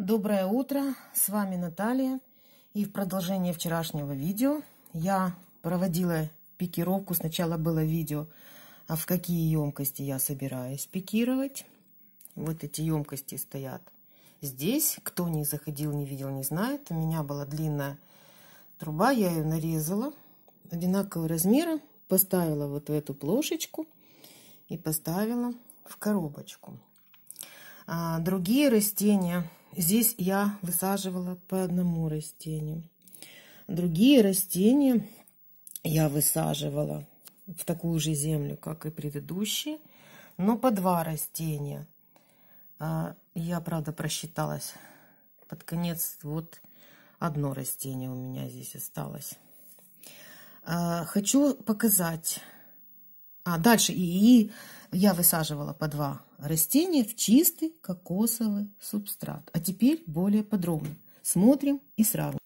Доброе утро, с вами Наталья. И в продолжение вчерашнего видео я проводила пикировку. Сначала было видео, а в какие емкости я собираюсь пикировать. Вот эти емкости стоят здесь. Кто не заходил, не видел, не знает. У меня была длинная труба, я ее нарезала одинакового размера. Поставила вот в эту плошечку и поставила в коробочку. А другие растения Здесь я высаживала по одному растению. Другие растения я высаживала в такую же землю, как и предыдущие, но по два растения. А, я, правда, просчиталась. Под конец вот одно растение у меня здесь осталось. А, хочу показать а дальше и, и я высаживала по два растения в чистый кокосовый субстрат. А теперь более подробно. Смотрим и сравним.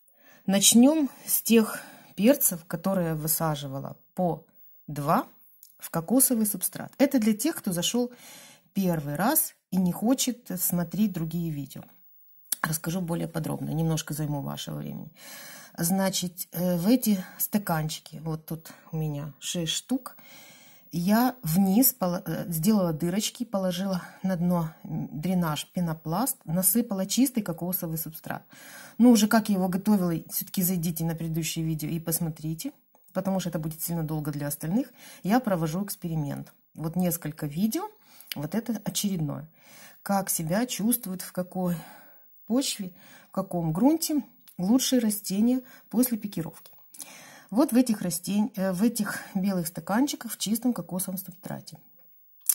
Начнем с тех перцев, которые я высаживала по два в кокосовый субстрат. Это для тех, кто зашел первый раз и не хочет смотреть другие видео. Расскажу более подробно, немножко займу вашего времени. Значит, э, в эти стаканчики, вот тут у меня 6 штук, я вниз э, сделала дырочки, положила на дно дренаж пенопласт, насыпала чистый кокосовый субстрат. Ну, уже как я его готовила, все-таки зайдите на предыдущее видео и посмотрите, потому что это будет сильно долго для остальных. Я провожу эксперимент. Вот несколько видео, вот это очередное. Как себя чувствует, в какой почве, в каком грунте лучшие растения после пикировки. Вот в этих, растень... Э, в этих белых стаканчиках в чистом кокосовом субстрате.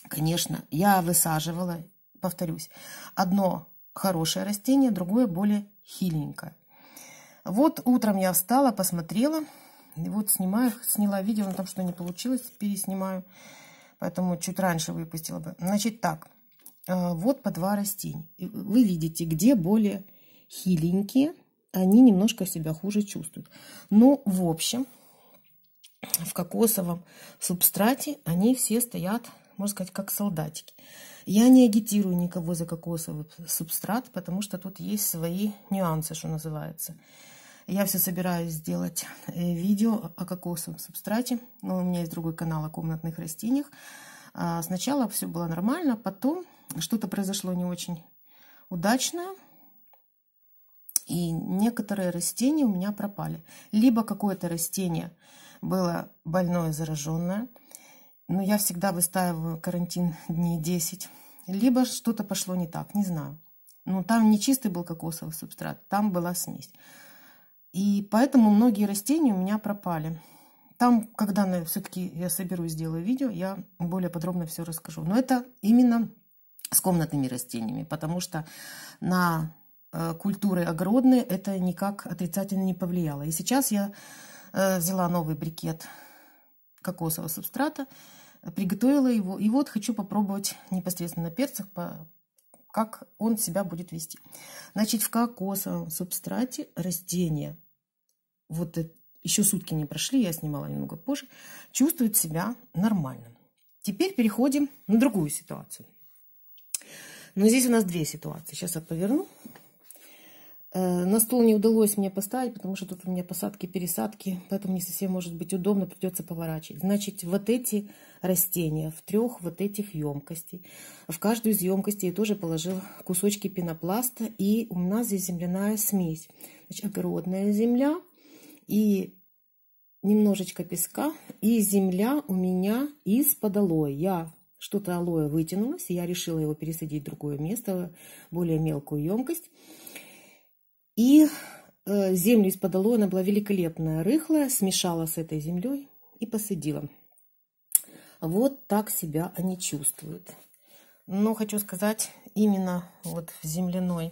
Конечно, я высаживала, повторюсь, одно хорошее растение, другое более хиленькое. Вот утром я встала, посмотрела. И вот снимаю, сняла видео, но там что не получилось, переснимаю. Поэтому чуть раньше выпустила бы. Значит так, э, вот по два растения. Вы видите, где более хиленькие, они немножко себя хуже чувствуют. Но ну, в общем, в кокосовом субстрате, они все стоят, можно сказать, как солдатики. Я не агитирую никого за кокосовый субстрат, потому что тут есть свои нюансы, что называется. Я все собираюсь сделать э, видео о кокосовом субстрате, но у меня есть другой канал о комнатных растениях. А, сначала все было нормально, потом что-то произошло не очень удачное, и некоторые растения у меня пропали. Либо какое-то растение – было больное зараженное, но я всегда выстаиваю карантин дней 10, либо что-то пошло не так, не знаю. Но ну, там не чистый был кокосовый субстрат, там была смесь. И поэтому многие растения у меня пропали. Там, когда все-таки я соберу и сделаю видео, я более подробно все расскажу. Но это именно с комнатными растениями, потому что на э, культуры огородные это никак отрицательно не повлияло. И сейчас я Э, взяла новый брикет кокосового субстрата, приготовила его. И вот хочу попробовать непосредственно на перцах, по, как он себя будет вести. Значит, в кокосовом субстрате растение, вот еще сутки не прошли, я снимала немного позже, чувствует себя нормально. Теперь переходим на другую ситуацию. Но здесь у нас две ситуации. Сейчас я поверну. Э, на стол не удалось мне поставить, потому что тут у меня посадки, пересадки, поэтому не совсем может быть удобно, придется поворачивать. Значит, вот эти растения в трех вот этих емкостей. В каждую из емкостей я тоже положил кусочки пенопласта, и у нас здесь земляная смесь. Значит, огородная земля и немножечко песка, и земля у меня из-под алоэ. Я что-то алоэ вытянулось, я решила его пересадить в другое место, более мелкую емкость. И э, землю из-под она была великолепная, рыхлая, смешала с этой землей и посадила. Вот так себя они чувствуют. Но хочу сказать, именно вот в земляной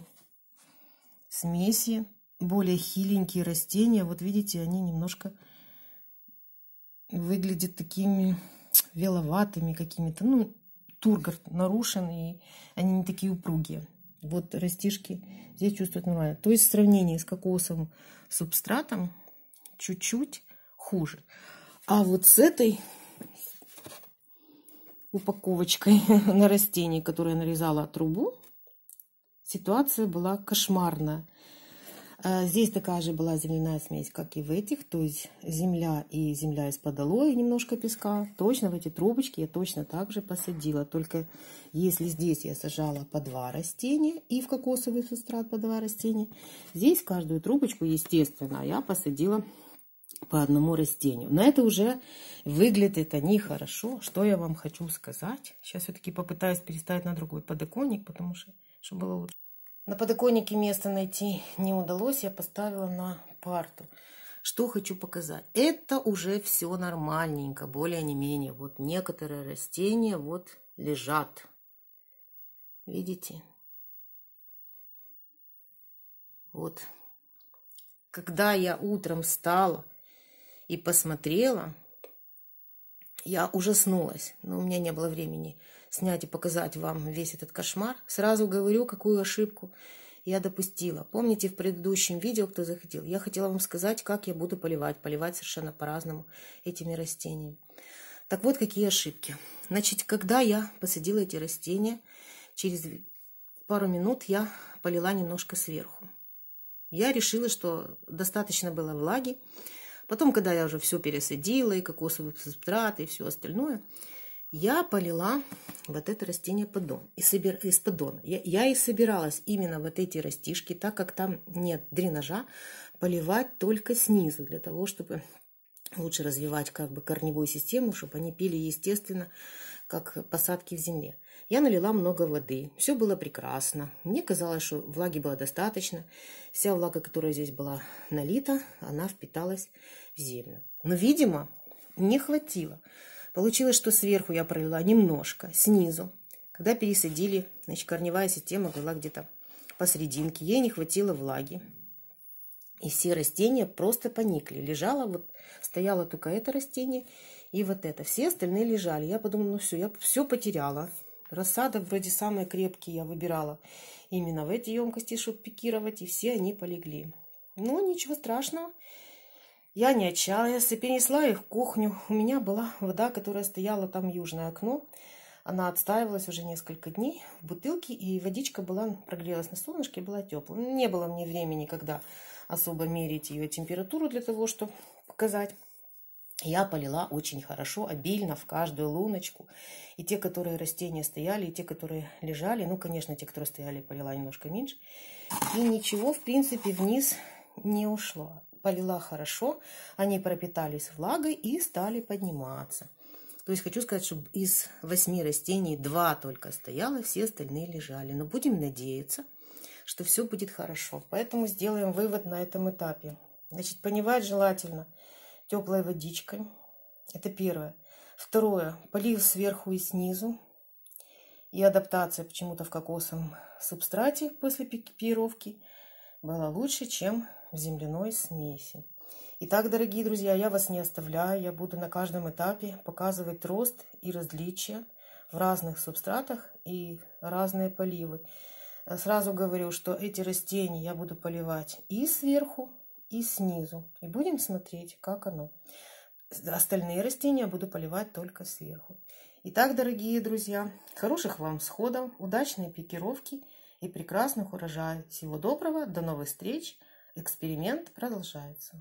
смеси более хиленькие растения, вот видите, они немножко выглядят такими веловатыми какими-то. Ну, тургор нарушен, и они не такие упругие. Вот растишки здесь чувствуют нормально. То есть в сравнении с кокосовым субстратом чуть-чуть хуже. А вот с этой упаковочкой на растении, которое нарезала трубу, ситуация была кошмарная. А, здесь такая же была земляная смесь, как и в этих, то есть земля и земля из-под алоэ, немножко песка. Точно в эти трубочки я точно так же посадила, только если здесь я сажала по два растения и в кокосовый субстрат по два растения, здесь в каждую трубочку, естественно, я посадила по одному растению. На это уже выглядит они хорошо. Что я вам хочу сказать? Сейчас все-таки попытаюсь переставить на другой подоконник, потому что чтобы было лучше. На подоконнике место найти не удалось, я поставила на парту. Что хочу показать? Это уже все нормальненько, более не менее. Вот некоторые растения вот лежат. Видите? Вот. Когда я утром встала и посмотрела, я ужаснулась, но у меня не было времени снять и показать вам весь этот кошмар, сразу говорю, какую ошибку я допустила. Помните, в предыдущем видео, кто заходил, я хотела вам сказать, как я буду поливать. Поливать совершенно по-разному этими растениями. Так вот, какие ошибки. Значит, когда я посадила эти растения, через пару минут я полила немножко сверху. Я решила, что достаточно было влаги. Потом, когда я уже все пересадила, и кокосовый субстрат, и все остальное – я полила вот это растение поддон, и собир, из поддона. Я, я и собиралась именно вот эти растишки, так как там нет дренажа, поливать только снизу, для того, чтобы лучше развивать как бы корневую систему, чтобы они пили естественно, как посадки в земле. Я налила много воды, все было прекрасно. Мне казалось, что влаги было достаточно. Вся влага, которая здесь была налита, она впиталась в землю. Но, видимо, не хватило. Получилось, что сверху я пролила немножко, снизу. Когда пересадили, значит, корневая система была где-то посерединке. Ей не хватило влаги. И все растения просто поникли. Лежало, вот стояло только это растение и вот это. Все остальные лежали. Я подумала, ну все, я все потеряла. Рассада вроде самые крепкие я выбирала именно в эти емкости, чтобы пикировать, и все они полегли. Но ну, ничего страшного. Я не отчаялась и перенесла их в кухню. У меня была вода, которая стояла там южное окно. Она отстаивалась уже несколько дней в бутылке, и водичка была прогрелась на солнышке, была теплая. Не было мне времени, когда особо мерить ее температуру для того, чтобы показать. Я полила очень хорошо, обильно, в каждую луночку. И те, которые растения стояли, и те, которые лежали. Ну, конечно, те, которые стояли, полила немножко меньше. И ничего, в принципе, вниз не ушло полила хорошо, они пропитались влагой и стали подниматься. То есть хочу сказать, что из восьми растений два только стояло, все остальные лежали. Но будем надеяться, что все будет хорошо. Поэтому сделаем вывод на этом этапе. Значит, поливать желательно теплой водичкой. Это первое. Второе. Полив сверху и снизу. И адаптация почему-то в кокосовом субстрате после пикировки была лучше, чем в земляной смеси. Итак, дорогие друзья, я вас не оставляю. Я буду на каждом этапе показывать рост и различия в разных субстратах и разные поливы. Сразу говорю, что эти растения я буду поливать и сверху, и снизу. И будем смотреть, как оно. Остальные растения буду поливать только сверху. Итак, дорогие друзья, хороших вам сходов, удачной пикировки и прекрасных урожаев. Всего доброго, до новых встреч! Эксперимент продолжается.